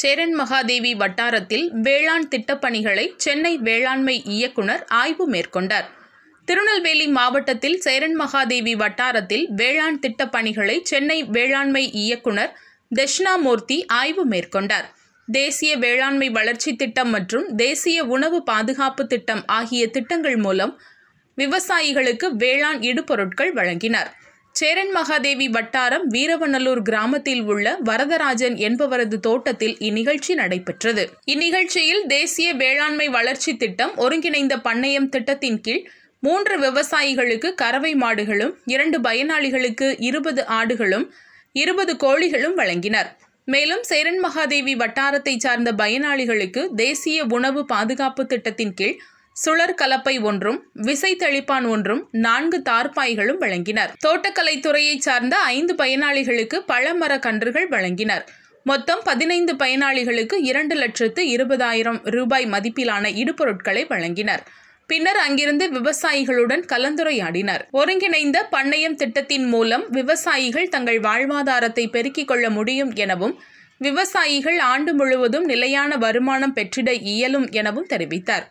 சேரன் மகாதேவி வட்டாரத்தில் வேளாண் திட்டப்பணிகளை சென்னை வேளாண்மை இயக்குனர் ஆய்வு மேற்கொண்டார் திருநெல்வேலி மாவட்டத்தில் சேரன் மகாதேவி வட்டாரத்தில் வேளாண் திட்டப்பணிகளை சென்னை வேளாண்மை இயக்குனர் தட்சிணாமூர்த்தி ஆய்வு மேற்கொண்டார் தேசிய வேளாண்மை வளர்ச்சி திட்டம் மற்றும் தேசிய உணவு பாதுகாப்பு திட்டம் ஆகிய திட்டங்கள் மூலம் விவசாயிகளுக்கு வேளாண் இடுபொருட்கள் வழங்கினார் சேரன் மகாதேவி வட்டாரம் வீரவநல்லூர் கிராமத்தில் உள்ள வரதராஜன் என்பவரது தோட்டத்தில் இந்நிகழ்ச்சி நடைபெற்றது இந்நிகழ்ச்சியில் தேசிய வேளாண்மை வளர்ச்சி திட்டம் ஒருங்கிணைந்த பண்ணையம் திட்டத்தின் கீழ் மூன்று விவசாயிகளுக்கு கறவை மாடுகளும் இரண்டு பயனாளிகளுக்கு இருபது ஆடுகளும் இருபது கோழிகளும் வழங்கினர் மேலும் சேரன் மகாதேவி வட்டாரத்தை சார்ந்த பயனாளிகளுக்கு தேசிய உணவு பாதுகாப்பு திட்டத்தின் கீழ் சுழற் கலப்பை ஒன்றும் விசை தெளிப்பான் ஒன்றும் நான்கு தார்பாய்களும் வழங்கினர் தோட்டக்கலைத்துறையை சார்ந்த ஐந்து பயனாளிகளுக்கு பழமர கன்றுகள் வழங்கினர் மொத்தம் பதினைந்து பயனாளிகளுக்கு இரண்டு லட்சத்து இருபதாயிரம் ரூபாய் மதிப்பிலான இடுபொருட்களை வழங்கினர் பின்னர் அங்கிருந்து விவசாயிகளுடன் கலந்துரையாடினர் ஒருங்கிணைந்த பண்ணையம் திட்டத்தின் மூலம் விவசாயிகள் தங்கள் வாழ்வாதாரத்தை பெருக்கிக் கொள்ள முடியும் எனவும் விவசாயிகள் ஆண்டு முழுவதும் நிலையான வருமானம் பெற்றிட இயலும் எனவும் தெரிவித்தார்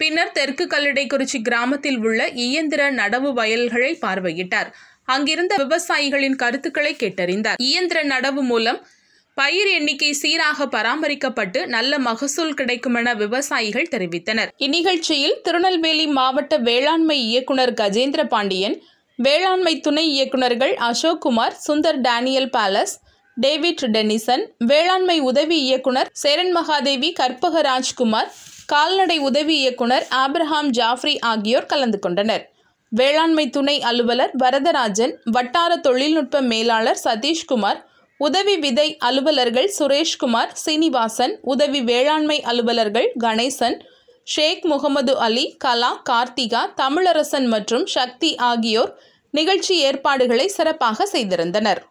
பின்னர் தெற்கு கல்லடைக்குறிச்சி கிராமத்தில் உள்ள இயந்திர நடவு வயல்களை பார்வையிட்டார் அங்கிருந்த விவசாயிகளின் கருத்துக்களை கேட்டறிந்தார் இயந்திர நடவு மூலம் பயிர் எண்ணிக்கை சீராக பராமரிக்கப்பட்டு நல்ல மகசூல் கிடைக்கும் என விவசாயிகள் தெரிவித்தனர் இந்நிகழ்ச்சியில் திருநெல்வேலி மாவட்ட வேளாண்மை இயக்குநர் கஜேந்திர பாண்டியன் வேளாண்மை துணை இயக்குநர்கள் அசோக்குமார் சுந்தர் டேனியல் பேலஸ் டேவிட் டெனிசன் வேளாண்மை உதவி இயக்குனர் சேரன் மகாதேவி கற்பக ராஜ்குமார் கால்நடை உதவி இயக்குனர் ஆப்ரஹாம் ஜாஃப்ரி ஆகியோர் கலந்து கொண்டனர் வேளாண்மை துணை அலுவலர் வரதராஜன் வட்டார தொழில்நுட்ப மேலாளர் சதீஷ்குமார் உதவி விதை அலுவலர்கள் சுரேஷ்குமார் சீனிவாசன் உதவி வேளாண்மை அலுவலர்கள் கணேசன் ஷேக் முகமது அலி கலா கார்த்திகா தமிழரசன் மற்றும் சக்தி ஆகியோர் நிகழ்ச்சி ஏற்பாடுகளை சிறப்பாக செய்திருந்தனர்